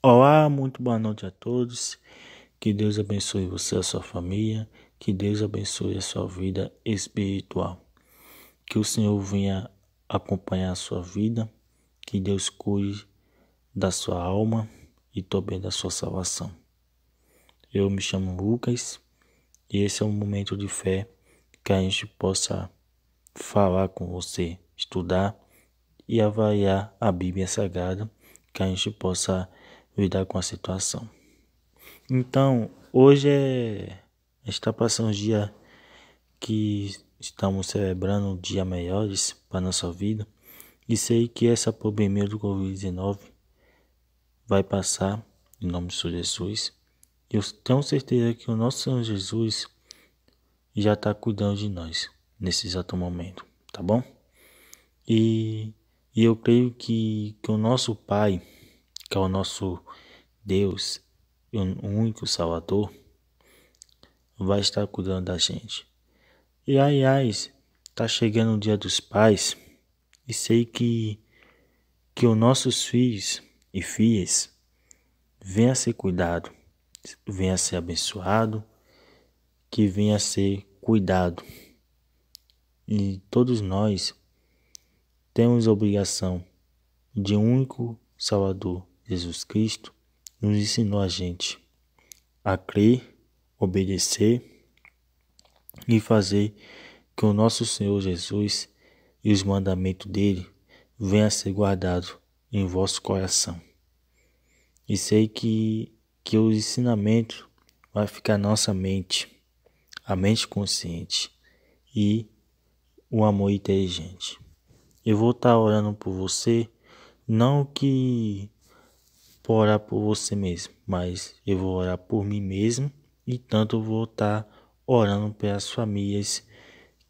Olá, muito boa noite a todos. Que Deus abençoe você e a sua família. Que Deus abençoe a sua vida espiritual. Que o Senhor venha acompanhar a sua vida. Que Deus cuide da sua alma e também da sua salvação. Eu me chamo Lucas e esse é um momento de fé que a gente possa falar com você, estudar e avaliar a Bíblia Sagrada, que a gente possa lidar com a situação. Então, hoje é. Está passando um dia que estamos celebrando um dia melhores para nossa vida e sei que essa pandemia do Covid-19 vai passar em nome de Jesus. Eu tenho certeza que o nosso Senhor Jesus já está cuidando de nós nesse exato momento, tá bom? E, e eu creio que, que o nosso Pai que é o nosso Deus e o único Salvador, vai estar cuidando da gente. E aliás, está chegando o Dia dos Pais e sei que que os nossos filhos e filhas venham a ser cuidado, venham a ser abençoado, que venha a ser cuidado. E todos nós temos a obrigação de um único Salvador, Jesus Cristo, nos ensinou a gente a crer, obedecer e fazer que o nosso Senhor Jesus e os mandamentos dele venham a ser guardados em vosso coração. E sei que, que o ensinamento vai ficar na nossa mente, a mente consciente e o amor inteligente. Eu vou estar orando por você, não que orar por você mesmo, mas eu vou orar por mim mesmo e tanto vou estar tá orando pelas famílias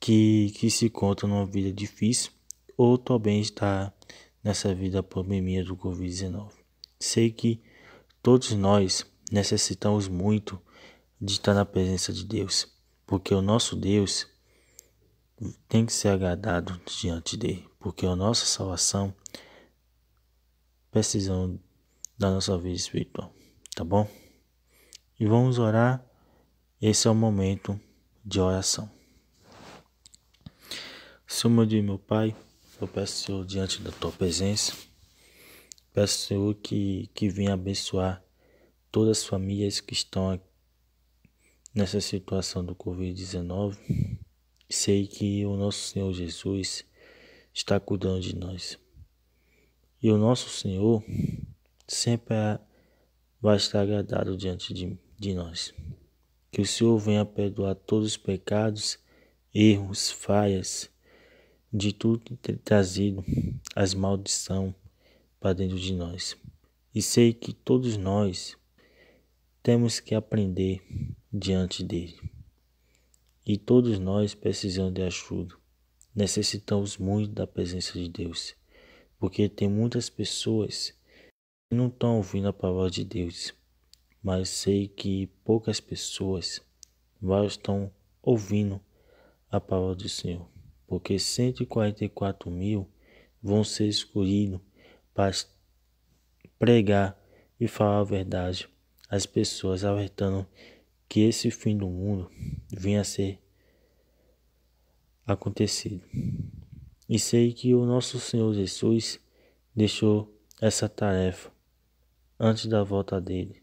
que, que se encontram numa vida difícil ou também está nessa vida pandemia do Covid-19. Sei que todos nós necessitamos muito de estar na presença de Deus, porque o nosso Deus tem que ser agradado diante dele, porque a nossa salvação precisamos da nossa vida espiritual, tá bom? E vamos orar. Esse é o momento de oração. Senhor meu Deus, meu Pai, eu peço Senhor diante da tua presença. Peço Senhor que que venha abençoar todas as famílias que estão nessa situação do COVID-19. Sei que o nosso Senhor Jesus está cuidando de nós. E o nosso Senhor sempre vai estar agradado diante de, de nós. Que o Senhor venha perdoar todos os pecados, erros, falhas, de tudo trazido, as maldições para dentro de nós. E sei que todos nós temos que aprender diante dele. E todos nós precisamos de ajuda. Necessitamos muito da presença de Deus, porque tem muitas pessoas não estão ouvindo a palavra de Deus, mas sei que poucas pessoas estão ouvindo a palavra do Senhor, porque 144 mil vão ser escolhidos para pregar e falar a verdade às pessoas, alertando que esse fim do mundo venha a ser acontecido. E sei que o nosso Senhor Jesus deixou essa tarefa antes da volta dele.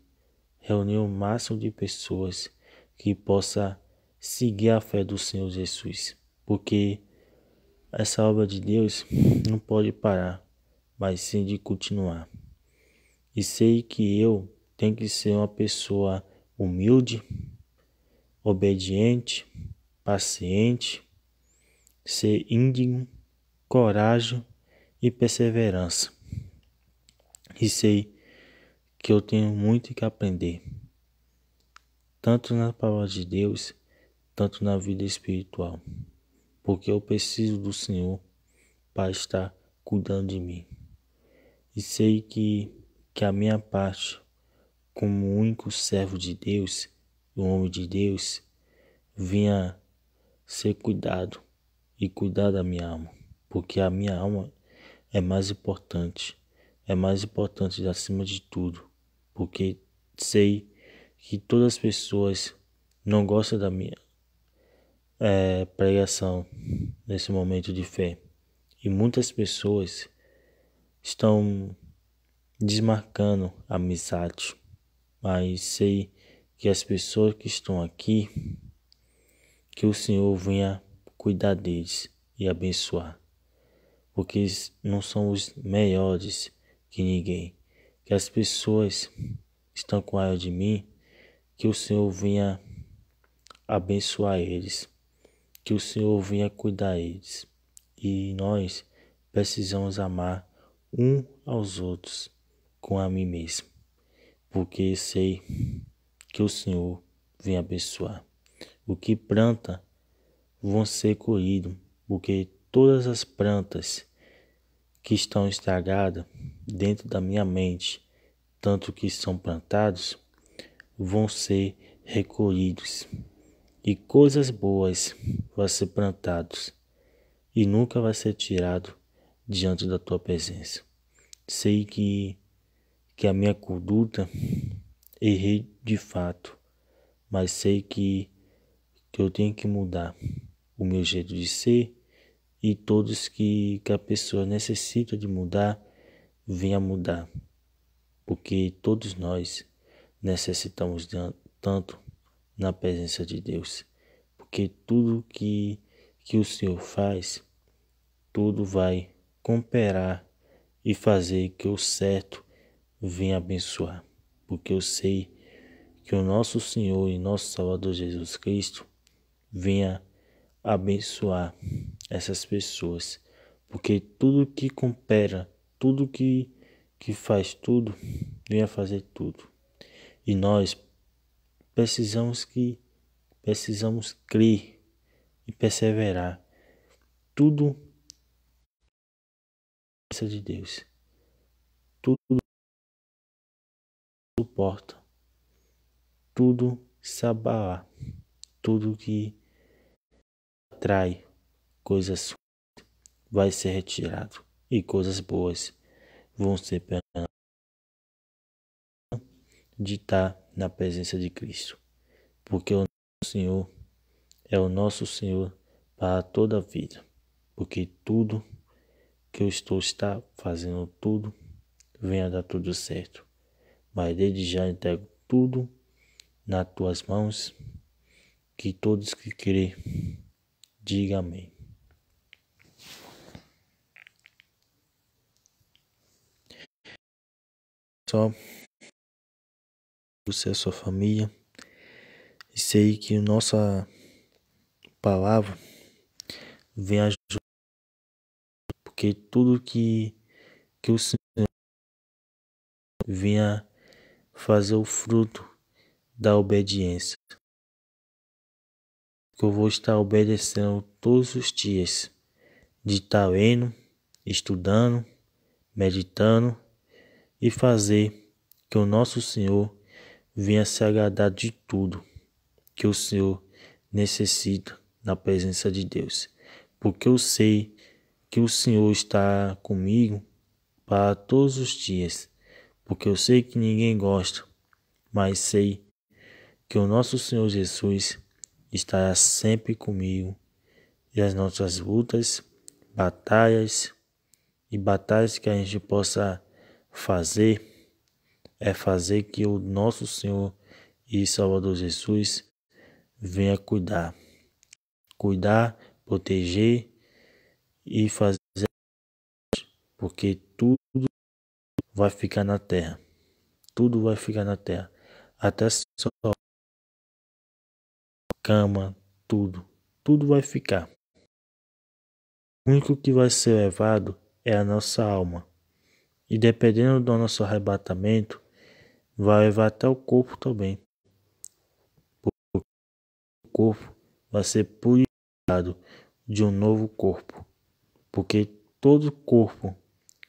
Reuniu o máximo de pessoas que possa seguir a fé do Senhor Jesus, porque essa obra de Deus não pode parar, mas sim de continuar. E sei que eu tenho que ser uma pessoa humilde, obediente, paciente, ser índigno, coragem e perseverança. E sei que eu tenho muito que aprender, tanto na palavra de Deus, tanto na vida espiritual, porque eu preciso do Senhor para estar cuidando de mim. E sei que, que a minha parte, como único servo de Deus, o homem de Deus, vinha ser cuidado e cuidar da minha alma, porque a minha alma é mais importante, é mais importante acima de tudo porque sei que todas as pessoas não gostam da minha é, pregação nesse momento de fé. E muitas pessoas estão desmarcando a amizade, mas sei que as pessoas que estão aqui, que o Senhor venha cuidar deles e abençoar, porque não são os melhores que ninguém, que as pessoas estão com raiva de mim, que o Senhor venha abençoar eles, que o Senhor venha cuidar eles. E nós precisamos amar um aos outros com a mim mesmo, porque sei que o Senhor vem abençoar. O que planta vão ser colhido, porque todas as plantas que estão estragadas dentro da minha mente, tanto que são plantados, vão ser recolhidos. E coisas boas vão ser plantados e nunca vai ser tirado diante da tua presença. Sei que que a minha conduta errei de fato, mas sei que, que eu tenho que mudar o meu jeito de ser, e todos que, que a pessoa necessita de mudar, venha mudar. Porque todos nós necessitamos de, tanto na presença de Deus. Porque tudo que, que o Senhor faz, tudo vai cooperar e fazer que o certo venha abençoar. Porque eu sei que o nosso Senhor e nosso Salvador Jesus Cristo venha abençoar essas pessoas, porque tudo que coopera, tudo que, que faz tudo, vem a fazer tudo. E nós precisamos que precisamos crer e perseverar. Tudo é de Deus. Tudo suporta. Tudo sabá. Tudo que atrai coisas ruins vai ser retirado e coisas boas vão ser de estar na presença de Cristo, porque o Senhor é o nosso Senhor para toda a vida, porque tudo que eu estou está fazendo tudo venha dar tudo certo, mas desde já entrego tudo nas tuas mãos, que todos que crê digam amém. só, você e sua família. E sei que nossa palavra vem ajudar, porque tudo que, que o Senhor venha fazer o fruto da obediência. Que eu vou estar obedecendo todos os dias, de estar lendo, estudando, meditando e fazer que o nosso Senhor venha se agradar de tudo que o Senhor necessita na presença de Deus. Porque eu sei que o Senhor está comigo para todos os dias. Porque eu sei que ninguém gosta, mas sei que o nosso Senhor Jesus estará sempre comigo e as nossas lutas, batalhas e batalhas que a gente possa fazer é fazer que o nosso Senhor e Salvador Jesus venha cuidar. Cuidar, proteger e fazer porque tudo vai ficar na terra. Tudo vai ficar na terra. Até sua cama, tudo. Tudo vai ficar. O único que vai ser levado é a nossa alma. E dependendo do nosso arrebatamento, vai levar até o corpo também. O corpo vai ser purificado de um novo corpo. Porque todo corpo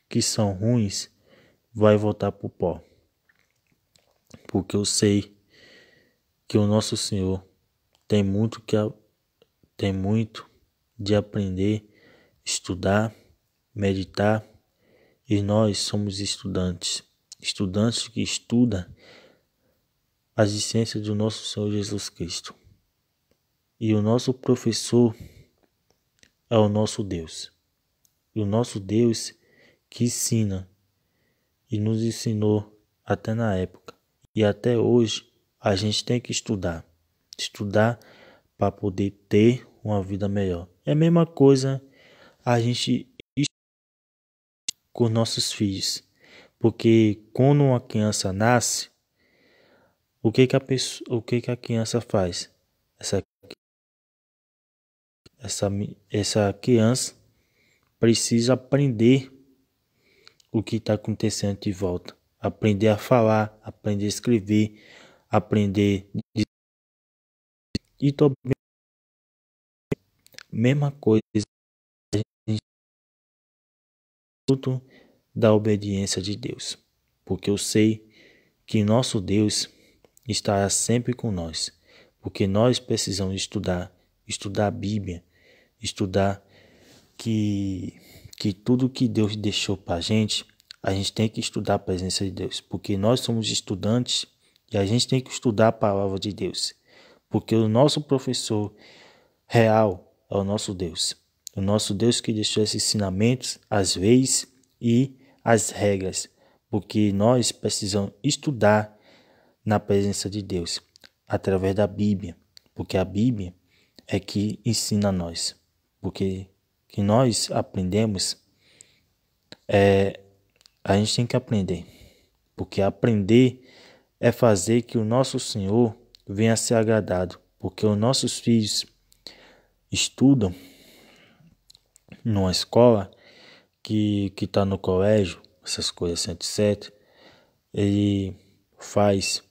que são ruins vai voltar para o pó. Porque eu sei que o nosso Senhor tem muito que tem muito de aprender, estudar, meditar e nós somos estudantes, estudantes que estudam as ciências do nosso Senhor Jesus Cristo. E o nosso professor é o nosso Deus. E o nosso Deus que ensina e nos ensinou até na época. E até hoje a gente tem que estudar. Estudar para poder ter uma vida melhor. É a mesma coisa a gente com nossos filhos. Porque quando uma criança nasce, o que que a pessoa, o que que a criança faz? Essa essa essa criança precisa aprender o que está acontecendo de volta, aprender a falar, aprender a escrever, aprender e também mesma coisa fruto da obediência de Deus, porque eu sei que nosso Deus estará sempre com nós, porque nós precisamos estudar, estudar a Bíblia, estudar que, que tudo que Deus deixou para a gente, a gente tem que estudar a presença de Deus, porque nós somos estudantes e a gente tem que estudar a palavra de Deus, porque o nosso professor real é o nosso Deus o nosso Deus que deixou esses ensinamentos, as leis e as regras, porque nós precisamos estudar na presença de Deus através da Bíblia, porque a Bíblia é que ensina a nós, porque que nós aprendemos é a gente tem que aprender, porque aprender é fazer que o nosso Senhor venha a ser agradado, porque os nossos filhos estudam numa escola que que está no colégio, essas coisas 107, ele faz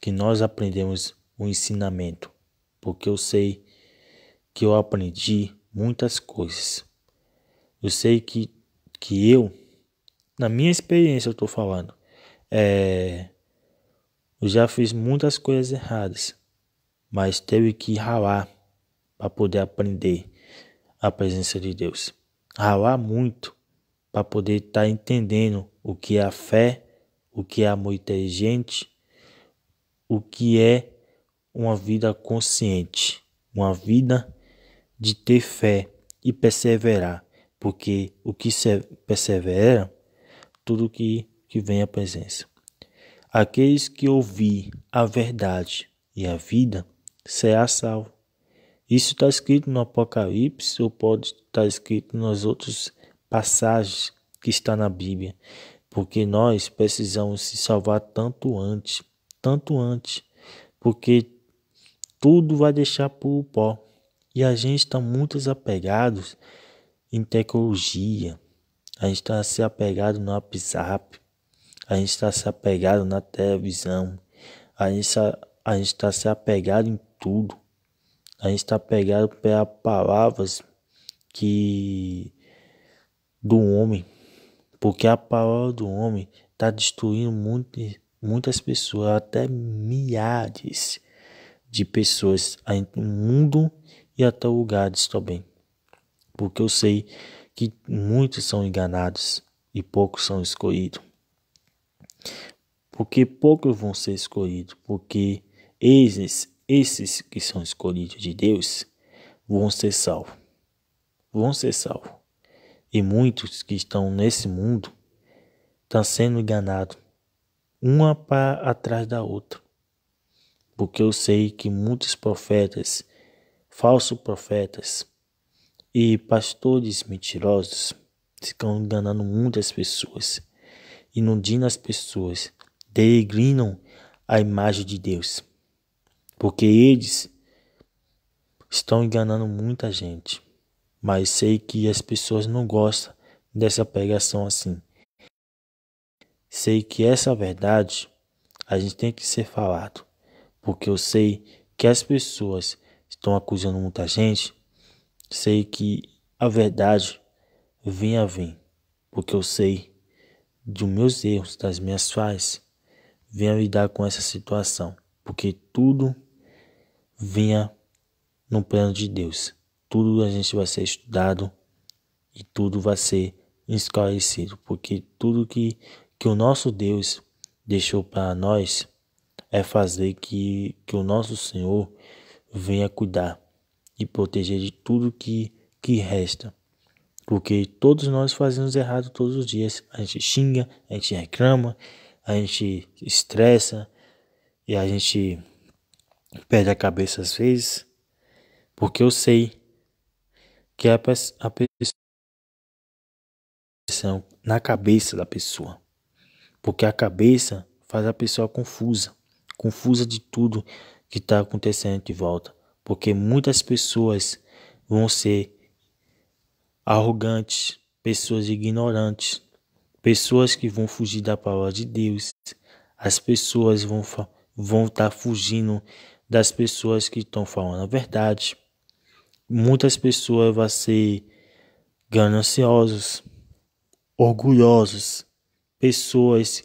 que nós aprendemos o um ensinamento, porque eu sei que eu aprendi muitas coisas. Eu sei que que eu, na minha experiência, eu estou falando, é, eu já fiz muitas coisas erradas, mas teve que ralar para poder aprender a presença de Deus. Ralar muito para poder estar tá entendendo o que é a fé, o que é amor inteligente, o que é uma vida consciente, uma vida de ter fé e perseverar, porque o que se persevera, tudo que, que vem à presença. Aqueles que ouvir a verdade e a vida será salvo. Isso está escrito no Apocalipse ou pode estar tá escrito nas outras passagens que está na Bíblia, porque nós precisamos se salvar tanto antes, tanto antes, porque tudo vai deixar por pó e a gente está muito apegado em tecnologia, a gente está se apegado no WhatsApp, a gente está se apegado na televisão, a gente está se apegado em tudo a gente está pegado para palavras que do homem, porque a palavra do homem está destruindo muitas, muitas pessoas, até milhares de pessoas no mundo e até lugares também. Porque eu sei que muitos são enganados e poucos são escolhidos. Porque poucos vão ser escolhidos, porque eles esses que são escolhidos de Deus vão ser salvos. Vão ser salvos. E muitos que estão nesse mundo estão sendo enganados, uma para atrás da outra. Porque eu sei que muitos profetas, falsos profetas e pastores mentirosos estão enganando muitas pessoas, inundando as pessoas, degrinam a imagem de Deus porque eles estão enganando muita gente. Mas sei que as pessoas não gostam dessa pregação assim. Sei que essa verdade a gente tem que ser falado, porque eu sei que as pessoas estão acusando muita gente. Sei que a verdade vem a vir, porque eu sei dos meus erros, das minhas falhas. Venha lidar com essa situação, porque tudo vinha no plano de Deus. Tudo a gente vai ser estudado e tudo vai ser esclarecido, porque tudo que, que o nosso Deus deixou para nós é fazer que, que o nosso Senhor venha cuidar e proteger de tudo que, que resta. Porque todos nós fazemos errado todos os dias. A gente xinga, a gente reclama, a gente estressa e a gente perde a cabeça às vezes, porque eu sei que a, a pessoa na cabeça da pessoa, porque a cabeça faz a pessoa confusa, confusa de tudo que está acontecendo de volta, porque muitas pessoas vão ser arrogantes, pessoas ignorantes, pessoas que vão fugir da palavra de Deus, as pessoas vão vão estar tá fugindo das pessoas que estão falando a verdade. Muitas pessoas vão ser gananciosos, orgulhosos, pessoas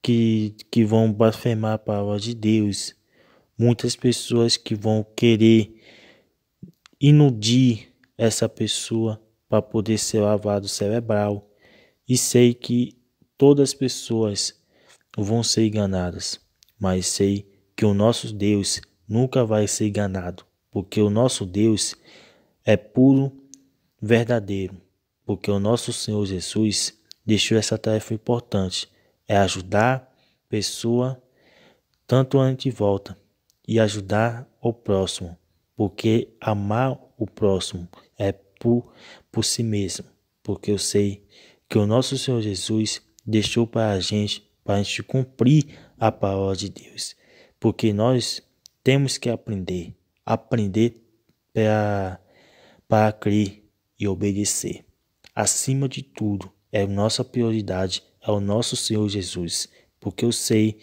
que, que vão blasfemar a palavra de Deus, muitas pessoas que vão querer inudir essa pessoa para poder ser lavado cerebral. E sei que todas as pessoas vão ser enganadas, mas sei que o nosso Deus nunca vai ser enganado, porque o nosso Deus é puro, verdadeiro, porque o nosso Senhor Jesus deixou essa tarefa importante, é ajudar pessoa tanto ante volta e ajudar o próximo, porque amar o próximo é por, por si mesmo, porque eu sei que o nosso Senhor Jesus deixou para a gente, para a gente cumprir a palavra de Deus, porque nós temos que aprender, aprender para, para crer e obedecer. Acima de tudo, é nossa prioridade, é o nosso Senhor Jesus, porque eu sei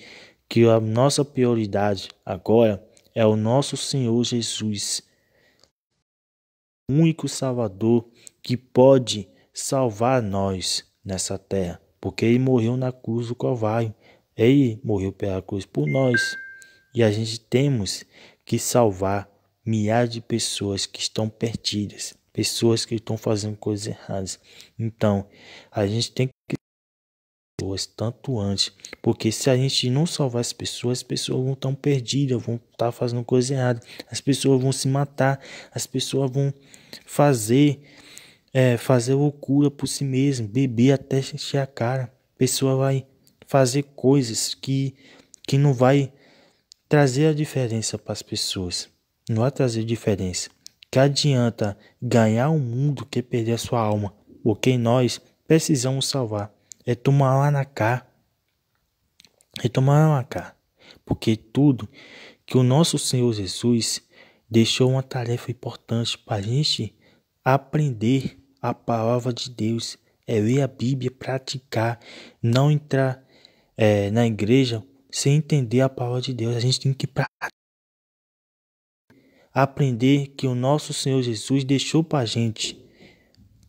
que a nossa prioridade agora é o nosso Senhor Jesus, o único Salvador que pode salvar nós nessa terra, porque ele morreu na cruz do Calvário, ele morreu pela cruz por nós e a gente temos que salvar milhares de pessoas que estão perdidas, pessoas que estão fazendo coisas erradas. Então, a gente tem que pessoas tanto antes, porque se a gente não salvar as pessoas, as pessoas vão estar perdidas, vão estar fazendo coisa errada, as pessoas vão se matar, as pessoas vão fazer é, fazer loucura por si mesmo, beber até encher a cara, a pessoa vai fazer coisas que que não vai trazer a diferença para as pessoas. Não é trazer diferença. Que adianta ganhar o um mundo que perder a sua alma, porque nós precisamos salvar. É tomar lá na cá. É tomar lá na cá. Porque tudo que o nosso Senhor Jesus deixou uma tarefa importante para a gente aprender a palavra de Deus, é ler a Bíblia, praticar, não entrar é, na igreja sem entender a palavra de Deus. A gente tem que aprender que o nosso Senhor Jesus deixou para a gente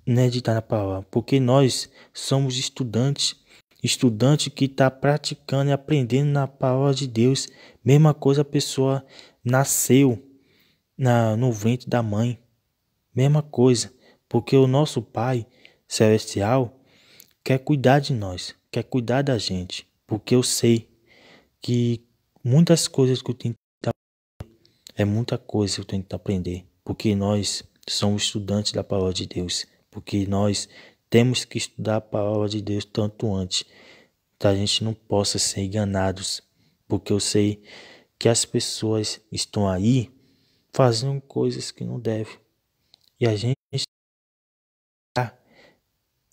né, de estar na palavra, porque nós somos estudantes, estudante que está praticando e aprendendo na palavra de Deus. Mesma coisa a pessoa nasceu na, no ventre da mãe, mesma coisa, porque o nosso Pai Celestial quer cuidar de nós, quer cuidar da gente, porque eu sei que muitas coisas que eu tenho que é muita coisa que eu tenho que aprender, porque nós somos estudantes da palavra de Deus, porque nós temos que estudar a palavra de Deus tanto antes, que a gente não possa ser enganados, porque eu sei que as pessoas estão aí fazendo coisas que não devem. E a gente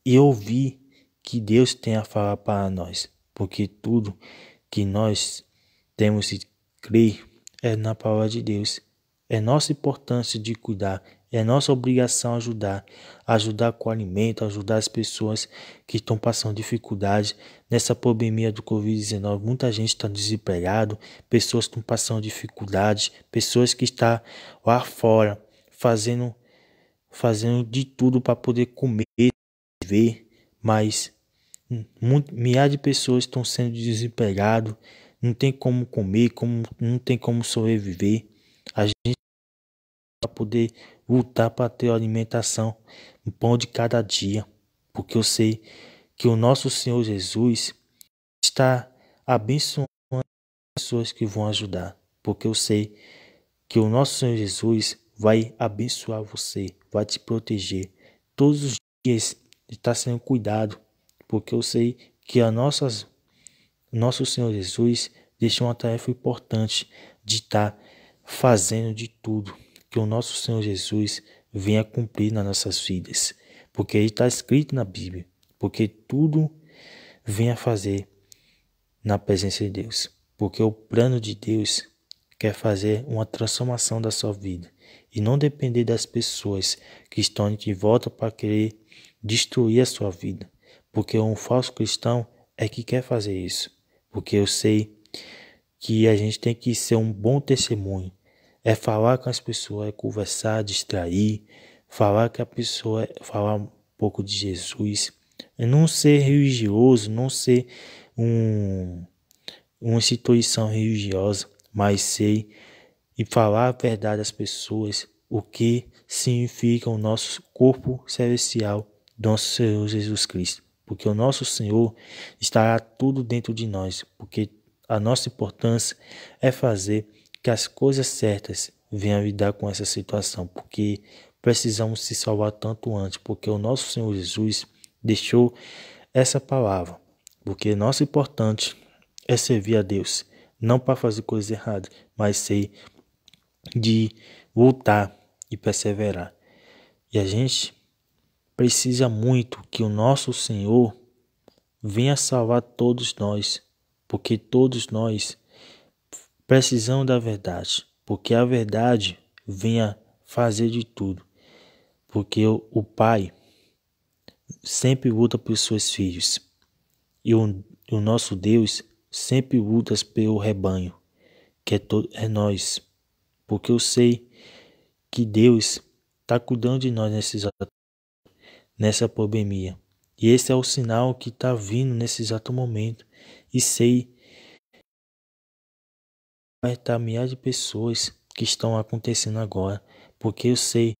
e ouvir que Deus tem a falar para nós, porque tudo que nós temos que crer é na palavra de Deus. É nossa importância de cuidar, é nossa obrigação ajudar, ajudar com alimento, ajudar as pessoas que estão passando dificuldade nessa pandemia do Covid-19. Muita gente está desempregado, pessoas estão passando dificuldades, pessoas que estão lá fora fazendo, fazendo de tudo para poder comer, ver, mas muito, milhares de pessoas estão sendo desempregadas, não tem como comer, como, não tem como sobreviver. A gente para poder lutar para ter alimentação, um pão de cada dia, porque eu sei que o nosso Senhor Jesus está abençoando as pessoas que vão ajudar, porque eu sei que o nosso Senhor Jesus vai abençoar você, vai te proteger todos os dias, está sendo cuidado porque eu sei que a nossas, nosso Senhor Jesus deixou uma tarefa importante de estar tá fazendo de tudo que o nosso Senhor Jesus venha cumprir nas nossas vidas, porque ele está escrito na Bíblia, porque tudo venha fazer na presença de Deus, porque o plano de Deus quer fazer uma transformação da sua vida e não depender das pessoas que estão de volta para querer destruir a sua vida porque um falso cristão é que quer fazer isso. Porque eu sei que a gente tem que ser um bom testemunho. É falar com as pessoas, é conversar, distrair, falar que a pessoa, falar um pouco de Jesus, não ser religioso, não ser um, uma instituição religiosa, mas ser e falar a verdade às pessoas, o que significa o nosso corpo celestial, nosso Senhor Jesus Cristo porque o nosso Senhor estará tudo dentro de nós, porque a nossa importância é fazer que as coisas certas venham lidar com essa situação, porque precisamos se salvar tanto antes, porque o nosso Senhor Jesus deixou essa palavra, porque nosso importante é servir a Deus, não para fazer coisas erradas, mas ser de voltar e perseverar. E a gente precisa muito que o nosso Senhor venha salvar todos nós, porque todos nós precisamos da verdade, porque a verdade venha fazer de tudo, porque o Pai sempre luta pelos seus filhos e o, o nosso Deus sempre luta pelo rebanho, que é, é nós, porque eu sei que Deus está cuidando de nós nesses nessa pandemia. E esse é o sinal que está vindo nesse exato momento. E sei vai estar tá milhares de pessoas que estão acontecendo agora, porque eu sei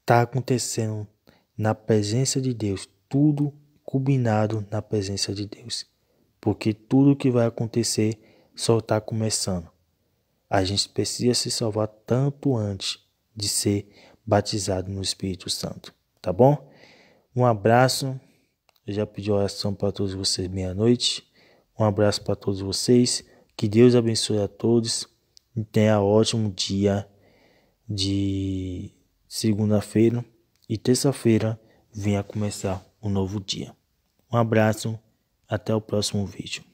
está acontecendo na presença de Deus, tudo combinado na presença de Deus, porque tudo que vai acontecer só está começando. A gente precisa se salvar tanto antes de ser batizado no Espírito Santo, tá bom? Um abraço. Eu já pedi oração para todos vocês meia-noite. Um abraço para todos vocês. Que Deus abençoe a todos. E tenha um ótimo dia de segunda-feira e terça-feira venha começar um novo dia. Um abraço, até o próximo vídeo.